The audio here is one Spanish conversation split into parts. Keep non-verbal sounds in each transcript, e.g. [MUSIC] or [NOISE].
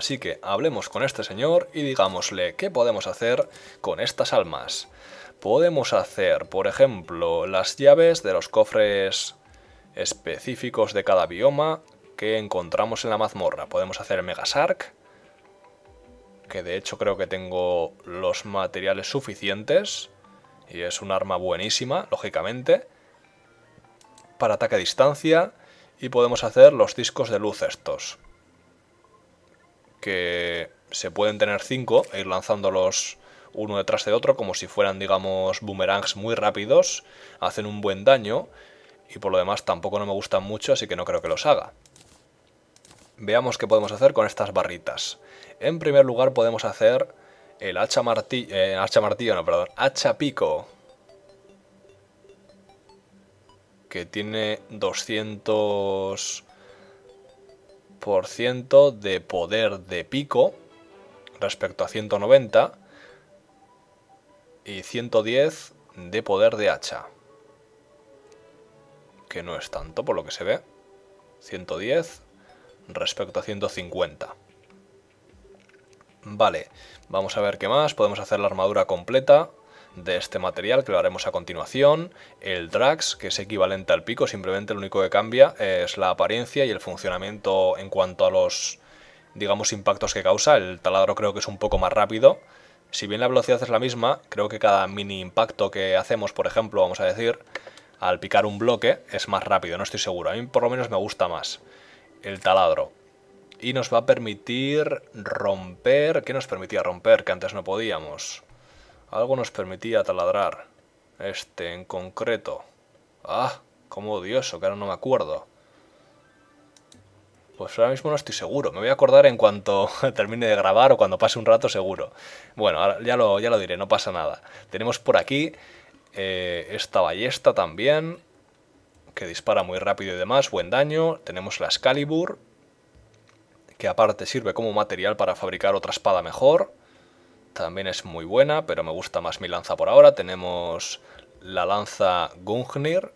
Así que hablemos con este señor y digámosle qué podemos hacer con estas almas. Podemos hacer, por ejemplo, las llaves de los cofres específicos de cada bioma que encontramos en la mazmorra. Podemos hacer Mega arc, que de hecho creo que tengo los materiales suficientes y es un arma buenísima, lógicamente, para ataque a distancia y podemos hacer los discos de luz estos que se pueden tener cinco e ir lanzándolos uno detrás de otro como si fueran, digamos, boomerangs muy rápidos, hacen un buen daño y por lo demás tampoco no me gustan mucho, así que no creo que los haga. Veamos qué podemos hacer con estas barritas. En primer lugar podemos hacer el hacha martillo, eh, hacha martillo, no, perdón, hacha pico. Que tiene 200 ciento de poder de pico respecto a 190 y 110 de poder de hacha. Que no es tanto por lo que se ve. 110 respecto a 150. Vale, vamos a ver qué más. Podemos hacer la armadura completa de este material, que lo haremos a continuación, el Drax, que es equivalente al pico, simplemente lo único que cambia es la apariencia y el funcionamiento en cuanto a los, digamos, impactos que causa. El taladro creo que es un poco más rápido. Si bien la velocidad es la misma, creo que cada mini impacto que hacemos, por ejemplo, vamos a decir, al picar un bloque, es más rápido, no estoy seguro. A mí por lo menos me gusta más el taladro y nos va a permitir romper... ¿Qué nos permitía romper? Que antes no podíamos. Algo nos permitía taladrar. Este en concreto. Ah, cómo odioso, que ahora no me acuerdo. Pues ahora mismo no estoy seguro. Me voy a acordar en cuanto [LAUGHS] termine de grabar o cuando pase un rato seguro. Bueno, ya lo, ya lo diré, no pasa nada. Tenemos por aquí eh, esta ballesta también, que dispara muy rápido y demás, buen daño. Tenemos la Excalibur, que aparte sirve como material para fabricar otra espada mejor también es muy buena, pero me gusta más mi lanza por ahora. Tenemos la lanza Gungnir,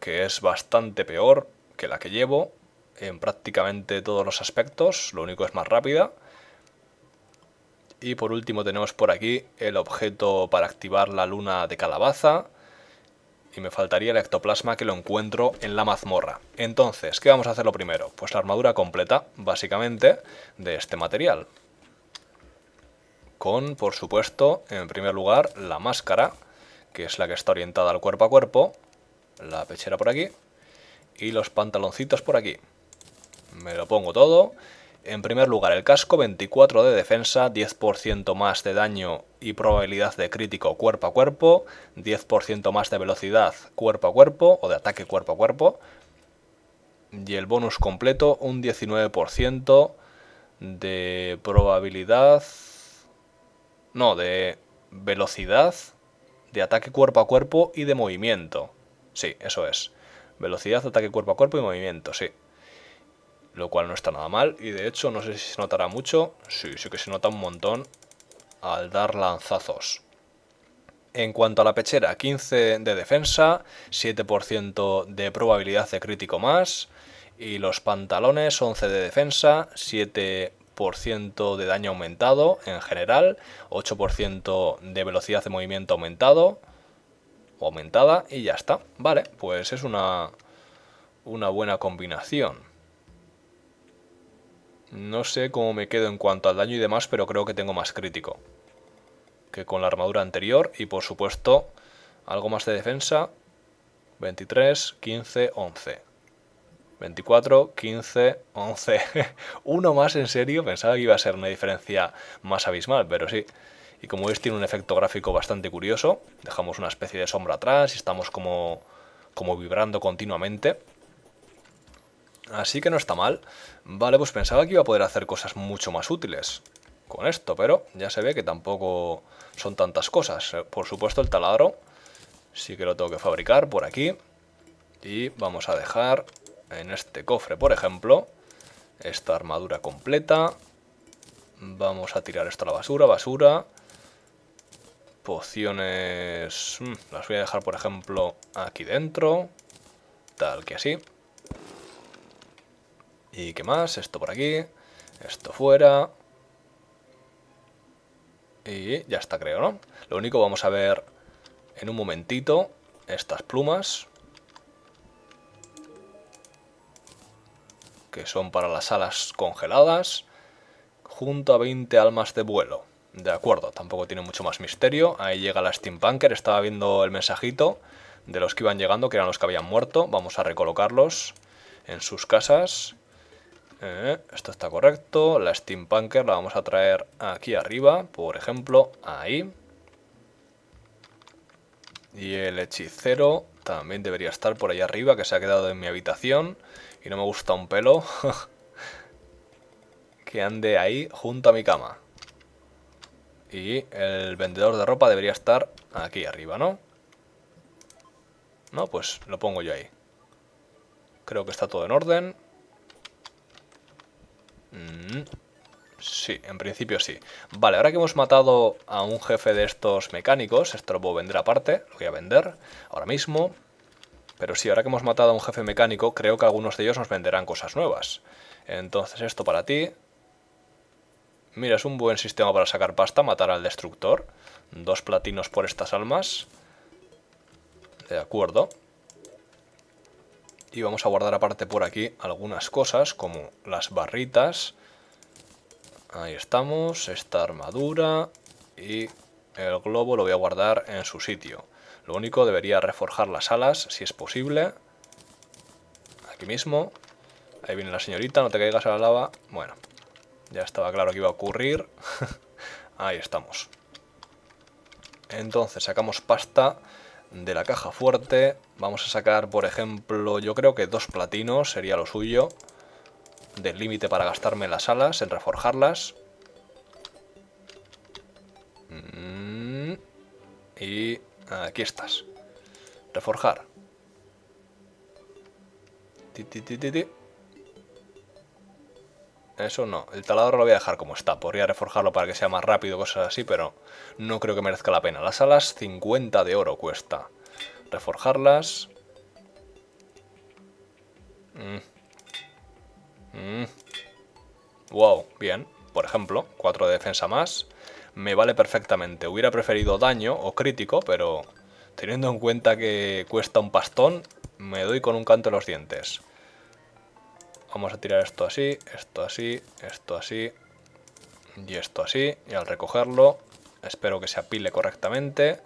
que es bastante peor que la que llevo en prácticamente todos los aspectos, lo único es más rápida. Y por último tenemos por aquí el objeto para activar la luna de calabaza. Y me faltaría el ectoplasma que lo encuentro en la mazmorra. Entonces, ¿qué vamos a hacer lo primero? Pues la armadura completa, básicamente, de este material con, por supuesto, en primer lugar, la máscara, que es la que está orientada al cuerpo a cuerpo, la pechera por aquí y los pantaloncitos por aquí. Me lo pongo todo. En primer lugar, el casco, 24 de defensa, 10% más de daño y probabilidad de crítico cuerpo a cuerpo, 10% más de velocidad cuerpo a cuerpo o de ataque cuerpo a cuerpo. Y el bonus completo, un 19% de probabilidad no, de velocidad, de ataque cuerpo a cuerpo y de movimiento. Sí, eso es. Velocidad, ataque cuerpo a cuerpo y movimiento, sí. Lo cual no está nada mal. Y de hecho, no sé si se notará mucho. Sí, sí que se nota un montón al dar lanzazos. En cuanto a la pechera, 15 de defensa, 7% de probabilidad de crítico más. Y los pantalones, 11 de defensa, 7 de daño aumentado en general, 8% de velocidad de movimiento aumentado aumentada y ya está. Vale, pues es una, una buena combinación. No sé cómo me quedo en cuanto al daño y demás, pero creo que tengo más crítico que con la armadura anterior y por supuesto algo más de defensa 23, 15, 11. 24, 15, 11. Uno más en serio, pensaba que iba a ser una diferencia más abismal, pero sí. Y como veis tiene un efecto gráfico bastante curioso. Dejamos una especie de sombra atrás y estamos como, como vibrando continuamente. Así que no está mal. Vale, pues pensaba que iba a poder hacer cosas mucho más útiles con esto, pero ya se ve que tampoco son tantas cosas. Por supuesto el taladro sí que lo tengo que fabricar por aquí. Y vamos a dejar en este cofre, por ejemplo, esta armadura completa. Vamos a tirar esto a la basura, basura. Pociones... Mm, las voy a dejar, por ejemplo, aquí dentro. Tal que así. ¿Y qué más? Esto por aquí. Esto fuera. Y ya está, creo, ¿no? Lo único, vamos a ver en un momentito estas plumas. que son para las alas congeladas, junto a 20 almas de vuelo. De acuerdo, tampoco tiene mucho más misterio. Ahí llega la Steampunker, estaba viendo el mensajito de los que iban llegando, que eran los que habían muerto. Vamos a recolocarlos en sus casas. Eh, esto está correcto. La Steampunker la vamos a traer aquí arriba, por ejemplo, ahí. Y el hechicero también debería estar por ahí arriba, que se ha quedado en mi habitación. Y no me gusta un pelo. [LAUGHS] que ande ahí junto a mi cama. Y el vendedor de ropa debería estar aquí arriba, ¿no? No, pues lo pongo yo ahí. Creo que está todo en orden. Mm. Sí, en principio sí. Vale, ahora que hemos matado a un jefe de estos mecánicos, esto lo puedo vender aparte, lo voy a vender ahora mismo. Pero sí, ahora que hemos matado a un jefe mecánico, creo que algunos de ellos nos venderán cosas nuevas. Entonces esto para ti. Mira, es un buen sistema para sacar pasta, matar al destructor. Dos platinos por estas almas. De acuerdo. Y vamos a guardar aparte por aquí algunas cosas, como las barritas... Ahí estamos, esta armadura y el globo lo voy a guardar en su sitio. Lo único, debería reforjar las alas, si es posible. Aquí mismo. Ahí viene la señorita, no te caigas a la lava. Bueno, ya estaba claro que iba a ocurrir. [LAUGHS] Ahí estamos. Entonces, sacamos pasta de la caja fuerte. Vamos a sacar, por ejemplo, yo creo que dos platinos sería lo suyo del límite para gastarme las alas, en reforjarlas. Mm, y aquí estás. Reforjar. Eso no. El taladro lo voy a dejar como está. Podría reforjarlo para que sea más rápido, cosas así, pero no creo que merezca la pena. Las alas 50 de oro cuesta. Reforjarlas. Mm. Wow, mm. bien. Por ejemplo, 4 de defensa más. Me vale perfectamente. Hubiera preferido daño o crítico, pero teniendo en cuenta que cuesta un pastón, me doy con un canto en los dientes. Vamos a tirar esto así, esto así, esto así y esto así. Y al recogerlo, espero que se apile correctamente.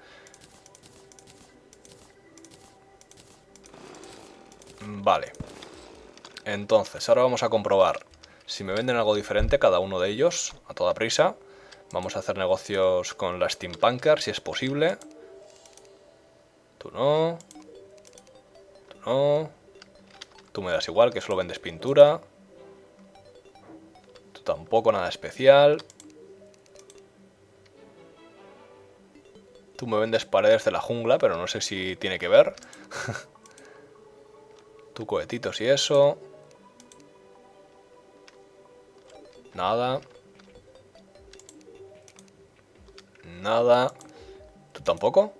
Vale, entonces, ahora vamos a comprobar si me venden algo diferente cada uno de ellos, a toda prisa. Vamos a hacer negocios con la Steampunker, si es posible. Tú no. Tú no. Tú me das igual, que solo vendes pintura. Tú tampoco, nada especial. Tú me vendes paredes de la jungla, pero no sé si tiene que ver. [LAUGHS] Tú cohetitos y eso. Nada. Nada. ¿Tú tampoco?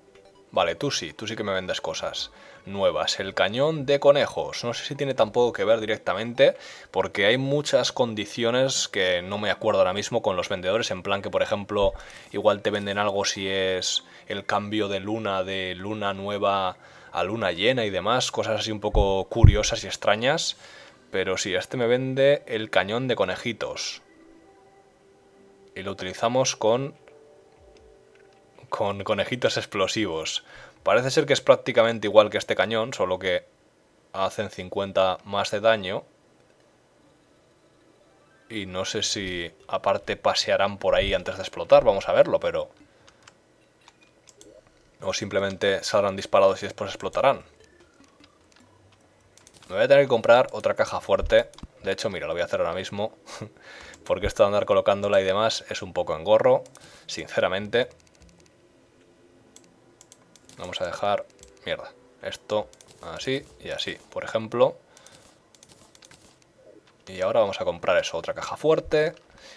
Vale, tú sí, tú sí que me vendes cosas nuevas. El cañón de conejos. No sé si tiene tampoco que ver directamente, porque hay muchas condiciones que no me acuerdo ahora mismo con los vendedores. En plan que, por ejemplo, igual te venden algo si es el cambio de luna, de luna nueva a luna llena y demás. Cosas así un poco curiosas y extrañas. Pero sí, este me vende el cañón de conejitos. Y lo utilizamos con... Con conejitos explosivos. Parece ser que es prácticamente igual que este cañón, solo que hacen 50 más de daño. Y no sé si aparte pasearán por ahí antes de explotar, vamos a verlo, pero... O simplemente saldrán disparados y después explotarán. Me voy a tener que comprar otra caja fuerte. De hecho, mira, lo voy a hacer ahora mismo. [LAUGHS] Porque esto de andar colocándola y demás es un poco engorro, sinceramente. Vamos a dejar, mierda, esto así y así, por ejemplo. Y ahora vamos a comprar eso, otra caja fuerte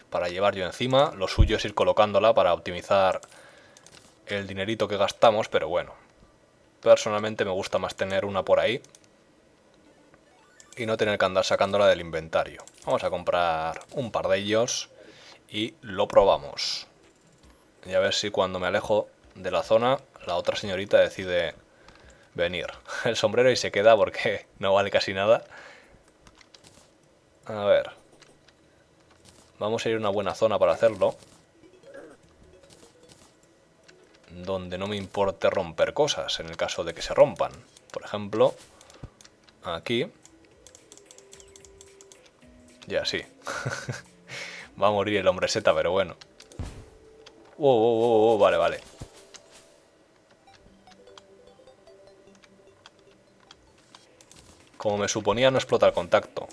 para llevar yo encima. Lo suyo es ir colocándola para optimizar el dinerito que gastamos, pero bueno. Personalmente me gusta más tener una por ahí y no tener que andar sacándola del inventario. Vamos a comprar un par de ellos y lo probamos. Y a ver si cuando me alejo de la zona, la otra señorita decide venir. [LAUGHS] El sombrero y se queda porque [LAUGHS] no vale casi nada. A ver. Vamos a ir a una buena zona para hacerlo. Donde no me importe romper cosas, en el caso de que se rompan. Por ejemplo, aquí ya, sí. [LAUGHS] Va a morir el hombre Z, pero bueno. Oh, oh, oh, vale, vale. Como me suponía, no explota el contacto.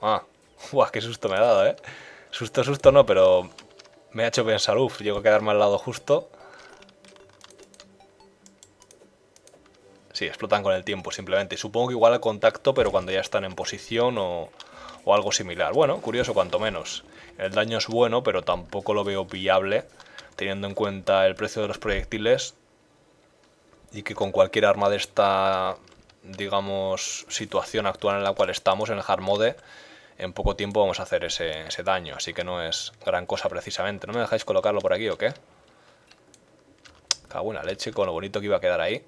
Ah, [LAUGHS] guau, qué susto me ha dado, ¿eh? Susto, susto no, pero me ha hecho pensar, uff, llego a quedarme al lado justo. Sí, explotan con el tiempo simplemente. Supongo que igual al contacto, pero cuando ya están en posición o o algo similar. Bueno, curioso cuanto menos. El daño es bueno, pero tampoco lo veo viable, teniendo en cuenta el precio de los proyectiles y que con cualquier arma de esta, digamos, situación actual en la cual estamos, en el hard mode, en poco tiempo vamos a hacer ese, daño, así que no es gran cosa precisamente. ¿No me dejáis colocarlo por aquí o qué? Cago en la leche con lo bonito que iba a quedar ahí.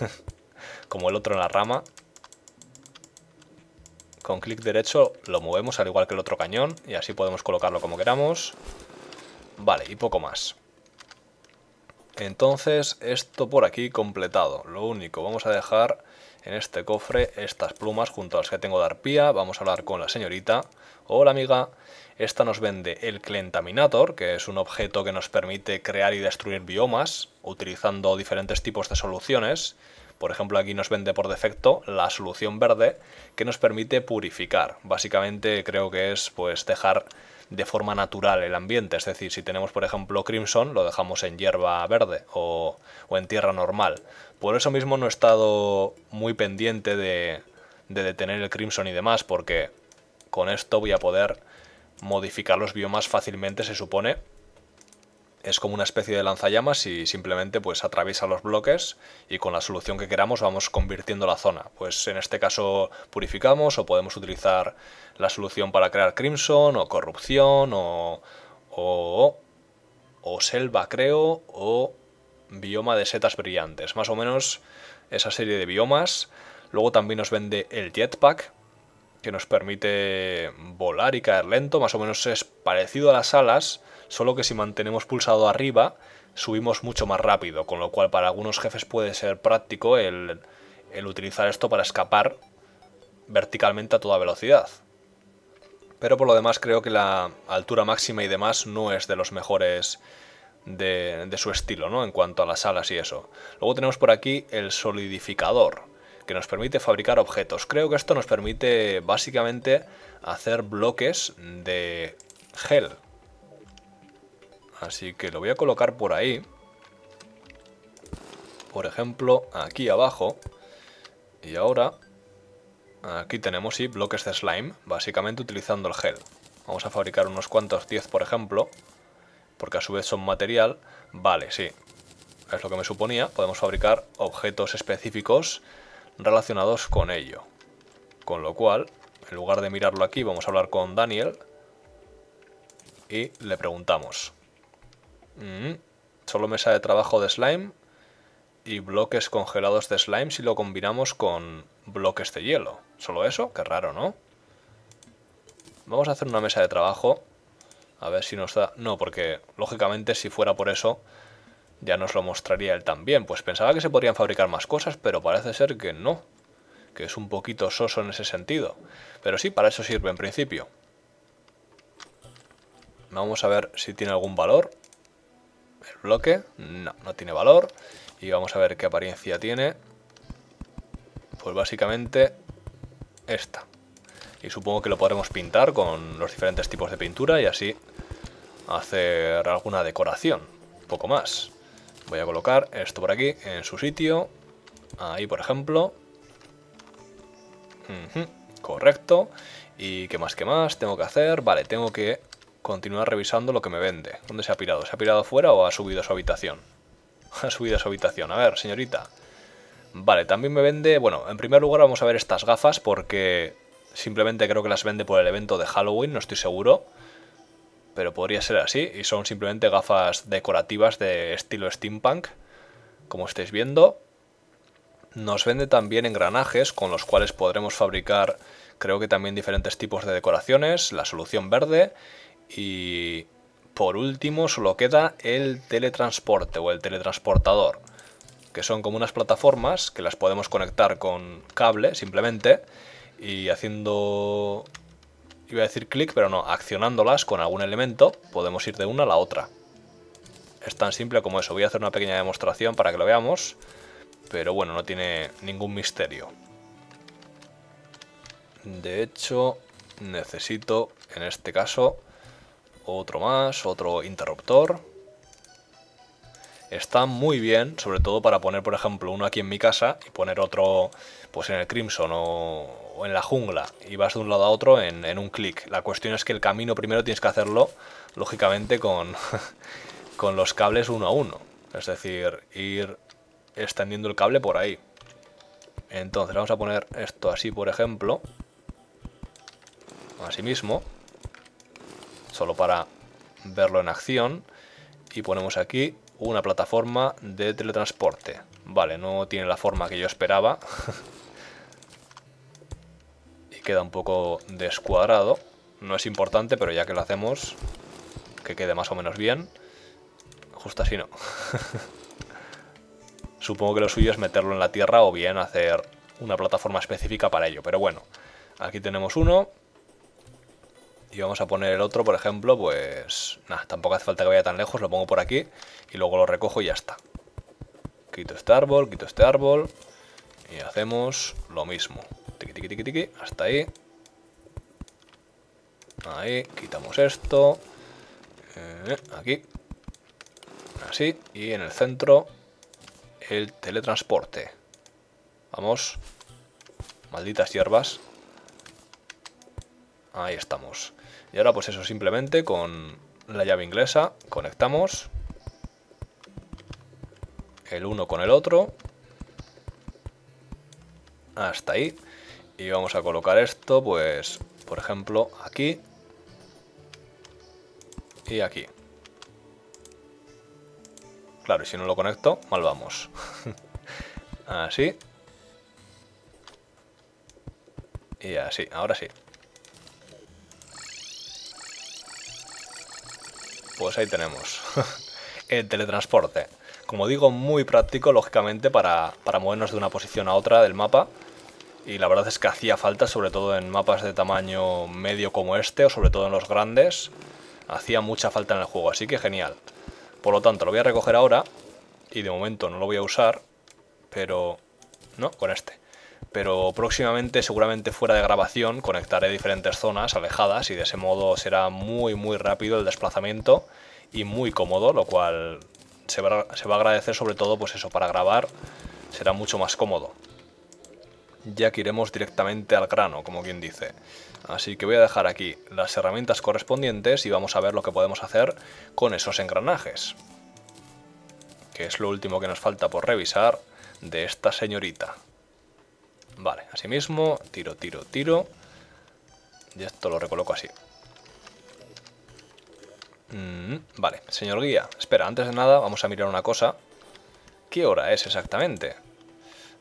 [LAUGHS] Como el otro en la rama. Con clic derecho lo movemos al igual que el otro cañón y así podemos colocarlo como queramos. Vale, y poco más. Entonces, esto por aquí completado. Lo único, vamos a dejar en este cofre estas plumas junto a las que tengo de arpía. Vamos a hablar con la señorita. Hola, amiga. Esta nos vende el Clentaminator, que es un objeto que nos permite crear y destruir biomas, utilizando diferentes tipos de soluciones. Por ejemplo, aquí nos vende por defecto la solución verde que nos permite purificar. Básicamente creo que es pues dejar de forma natural el ambiente, es decir, si tenemos por ejemplo crimson lo dejamos en hierba verde o, en tierra normal. Por eso mismo no he estado muy pendiente de, de detener el crimson y demás porque con esto voy a poder modificar los biomas fácilmente se supone es como una especie de lanzallamas y simplemente pues atraviesa los bloques y con la solución que queramos vamos convirtiendo la zona. Pues en este caso purificamos o podemos utilizar la solución para crear Crimson o Corrupción o, o, o Selva creo o Bioma de Setas Brillantes. Más o menos esa serie de biomas. Luego también nos vende el Jetpack que nos permite volar y caer lento. Más o menos es parecido a las alas solo que si mantenemos pulsado arriba subimos mucho más rápido, con lo cual para algunos jefes puede ser práctico el, utilizar esto para escapar verticalmente a toda velocidad. Pero por lo demás creo que la altura máxima y demás no es de los mejores de, de, su estilo, ¿no? En cuanto a las alas y eso. Luego tenemos por aquí el solidificador, que nos permite fabricar objetos. Creo que esto nos permite básicamente hacer bloques de gel, Así que lo voy a colocar por ahí. Por ejemplo, aquí abajo. Y ahora, aquí tenemos sí, bloques de slime, básicamente utilizando el gel. Vamos a fabricar unos cuantos 10, por ejemplo, porque a su vez son material. Vale, sí, es lo que me suponía. Podemos fabricar objetos específicos relacionados con ello. Con lo cual, en lugar de mirarlo aquí, vamos a hablar con Daniel y le preguntamos. Mm. solo mesa de trabajo de slime y bloques congelados de slime si lo combinamos con bloques de hielo. ¿Solo eso? Qué raro, ¿no? Vamos a hacer una mesa de trabajo. A ver si nos da... No, porque lógicamente si fuera por eso ya nos lo mostraría él también. Pues pensaba que se podrían fabricar más cosas, pero parece ser que no. Que es un poquito soso en ese sentido. Pero sí, para eso sirve en principio. Vamos a ver si tiene algún valor bloque. No, no tiene valor. Y vamos a ver qué apariencia tiene. Pues básicamente esta. Y supongo que lo podremos pintar con los diferentes tipos de pintura y así hacer alguna decoración. Poco más. Voy a colocar esto por aquí en su sitio. Ahí, por ejemplo. Correcto. ¿Y qué más, qué más tengo que hacer? Vale, tengo que Continúa revisando lo que me vende. ¿Dónde se ha pirado? ¿Se ha pirado fuera o ha subido a su habitación? [LAUGHS] Ha subido a su habitación. A ver, señorita. Vale, también me vende... Bueno, en primer lugar vamos a ver estas gafas porque simplemente creo que las vende por el evento de Halloween, no estoy seguro. Pero podría ser así y son simplemente gafas decorativas de estilo steampunk, como estáis viendo. Nos vende también engranajes con los cuales podremos fabricar creo que también diferentes tipos de decoraciones, la solución verde y por último solo queda el teletransporte o el teletransportador, que son como unas plataformas que las podemos conectar con cable simplemente y haciendo, iba a decir clic, pero no, accionándolas con algún elemento podemos ir de una a la otra. Es tan simple como eso, voy a hacer una pequeña demostración para que lo veamos, pero bueno, no tiene ningún misterio. De hecho, necesito, en este caso, otro más, otro interruptor. Está muy bien, sobre todo para poner, por ejemplo, uno aquí en mi casa y poner otro pues en el Crimson o, en la jungla. Y vas de un lado a otro en, un clic. La cuestión es que el camino primero tienes que hacerlo, lógicamente, con, [LAUGHS] con los cables uno a uno. Es decir, ir extendiendo el cable por ahí. Entonces vamos a poner esto así, por ejemplo. Así mismo solo para verlo en acción. Y ponemos aquí una plataforma de teletransporte. Vale, no tiene la forma que yo esperaba. [LAUGHS] y queda un poco descuadrado. No es importante, pero ya que lo hacemos, que quede más o menos bien. Justo así no. [LAUGHS] Supongo que lo suyo es meterlo en la tierra o bien hacer una plataforma específica para ello. Pero bueno, aquí tenemos uno y vamos a poner el otro, por ejemplo, pues nada, tampoco hace falta que vaya tan lejos, lo pongo por aquí y luego lo recojo y ya está. Quito este árbol, quito este árbol y hacemos lo mismo. Tiqui, tiqui, tiqui, tiqui, hasta ahí. Ahí, quitamos esto. Eh, aquí. Así. Y en el centro, el teletransporte. Vamos. Malditas hierbas. Ahí estamos. Y ahora pues eso, simplemente con la llave inglesa conectamos el uno con el otro. Hasta ahí. Y vamos a colocar esto, pues, por ejemplo, aquí. Y aquí. Claro, y si no lo conecto, mal vamos. [LAUGHS] así. Y así, ahora sí. Pues ahí tenemos. [LAUGHS] el teletransporte. Como digo, muy práctico, lógicamente, para, para movernos de una posición a otra del mapa. Y la verdad es que hacía falta, sobre todo en mapas de tamaño medio como este, o sobre todo en los grandes. Hacía mucha falta en el juego, así que genial. Por lo tanto, lo voy a recoger ahora. Y de momento no lo voy a usar, pero... No, con este pero próximamente, seguramente fuera de grabación, conectaré diferentes zonas alejadas y de ese modo será muy muy rápido el desplazamiento y muy cómodo, lo cual se va, a agradecer sobre todo pues eso, para grabar será mucho más cómodo ya que iremos directamente al grano, como quien dice. Así que voy a dejar aquí las herramientas correspondientes y vamos a ver lo que podemos hacer con esos engranajes. Que es lo último que nos falta por revisar de esta señorita. Vale, así mismo, tiro, tiro, tiro. Y esto lo recoloco así. Mm, vale, señor guía, espera, antes de nada vamos a mirar una cosa. ¿Qué hora es exactamente?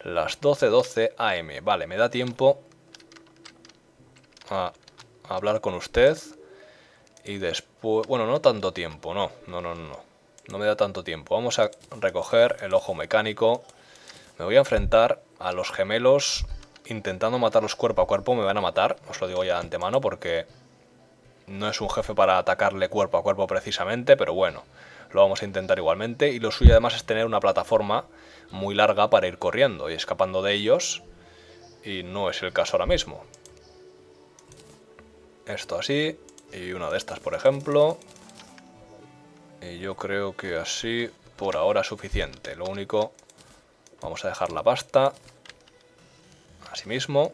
Las 12.12 AM. Vale, me da tiempo a hablar con usted. Y después... Bueno, no tanto tiempo, no. No, no, no. No me da tanto tiempo. Vamos a recoger el ojo mecánico. Me voy a enfrentar a los gemelos intentando matarlos cuerpo a cuerpo. Me van a matar, os lo digo ya de antemano, porque no es un jefe para atacarle cuerpo a cuerpo precisamente, pero bueno, lo vamos a intentar igualmente. Y lo suyo además es tener una plataforma muy larga para ir corriendo y escapando de ellos. Y no es el caso ahora mismo. Esto así, y una de estas por ejemplo. Y yo creo que así por ahora es suficiente. Lo único Vamos a dejar la pasta. Así mismo.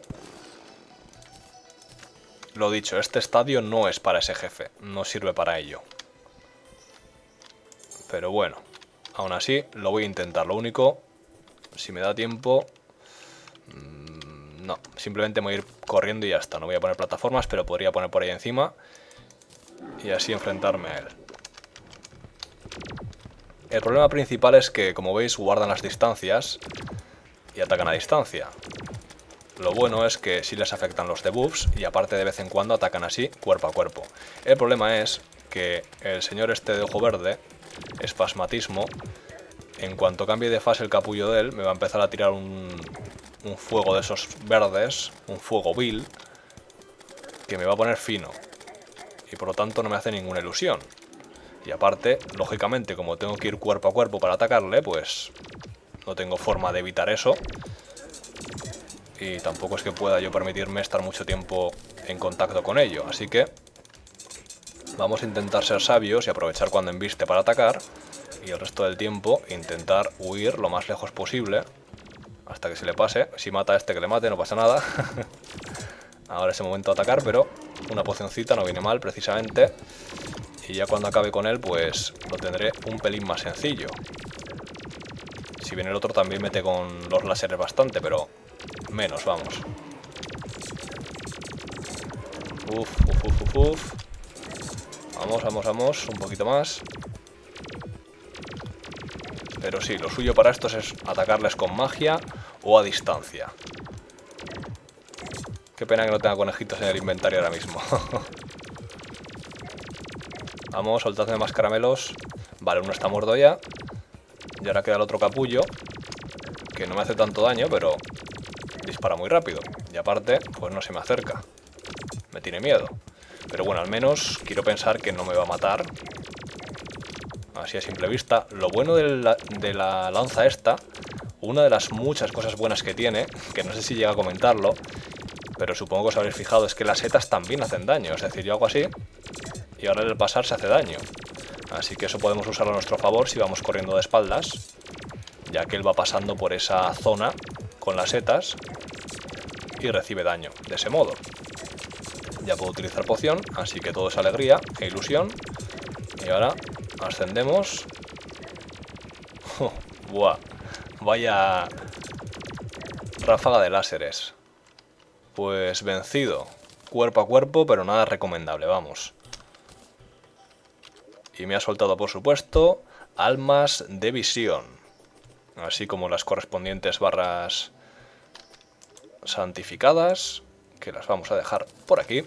Lo dicho, este estadio no es para ese jefe. No sirve para ello. Pero bueno. Aún así, lo voy a intentar. Lo único, si me da tiempo... Mm, no, simplemente me voy a ir corriendo y ya está. No voy a poner plataformas, pero podría poner por ahí encima. Y así enfrentarme a él. El problema principal es que, como veis, guardan las distancias y atacan a distancia. Lo bueno es que sí les afectan los debuffs y aparte de vez en cuando atacan así cuerpo a cuerpo. El problema es que el señor este de ojo verde, espasmatismo, en cuanto cambie de fase el capullo de él, me va a empezar a tirar un, un fuego de esos verdes, un fuego vil, que me va a poner fino. Y por lo tanto no me hace ninguna ilusión. Y aparte, lógicamente, como tengo que ir cuerpo a cuerpo para atacarle, pues no tengo forma de evitar eso. Y tampoco es que pueda yo permitirme estar mucho tiempo en contacto con ello. Así que vamos a intentar ser sabios y aprovechar cuando embiste para atacar. Y el resto del tiempo intentar huir lo más lejos posible. Hasta que se le pase. Si mata a este que le mate, no pasa nada. [LAUGHS] Ahora es el momento de atacar, pero una pocioncita no viene mal precisamente y ya cuando acabe con él pues lo tendré un pelín más sencillo. Si bien el otro también mete con los láseres bastante, pero menos, vamos. Uf, uf, uf, uf, Vamos, vamos, vamos, un poquito más. Pero sí, lo suyo para estos es atacarles con magia o a distancia. Qué pena que no tenga conejitos en el inventario ahora mismo. [LAUGHS] Vamos, soltadme más caramelos. Vale, uno está muerto ya. Y ahora queda el otro capullo. Que no me hace tanto daño, pero dispara muy rápido. Y aparte, pues no se me acerca. Me tiene miedo. Pero bueno, al menos quiero pensar que no me va a matar. Así a simple vista. Lo bueno de la, lanza esta, una de las muchas cosas buenas que tiene, que no sé si llega a comentarlo, pero supongo que os habréis fijado, es que las setas también hacen daño. Es decir, yo hago así y ahora el pasar se hace daño. Así que eso podemos usarlo a nuestro favor si vamos corriendo de espaldas, ya que él va pasando por esa zona con las setas y recibe daño, de ese modo. Ya puedo utilizar poción, así que todo es alegría e ilusión. Y ahora ascendemos. [LAUGHS] Oh, buah, vaya ráfaga de láseres. Pues vencido, cuerpo a cuerpo, pero nada recomendable, vamos y me ha soltado, por supuesto, almas de visión, así como las correspondientes barras santificadas, que las vamos a dejar por aquí.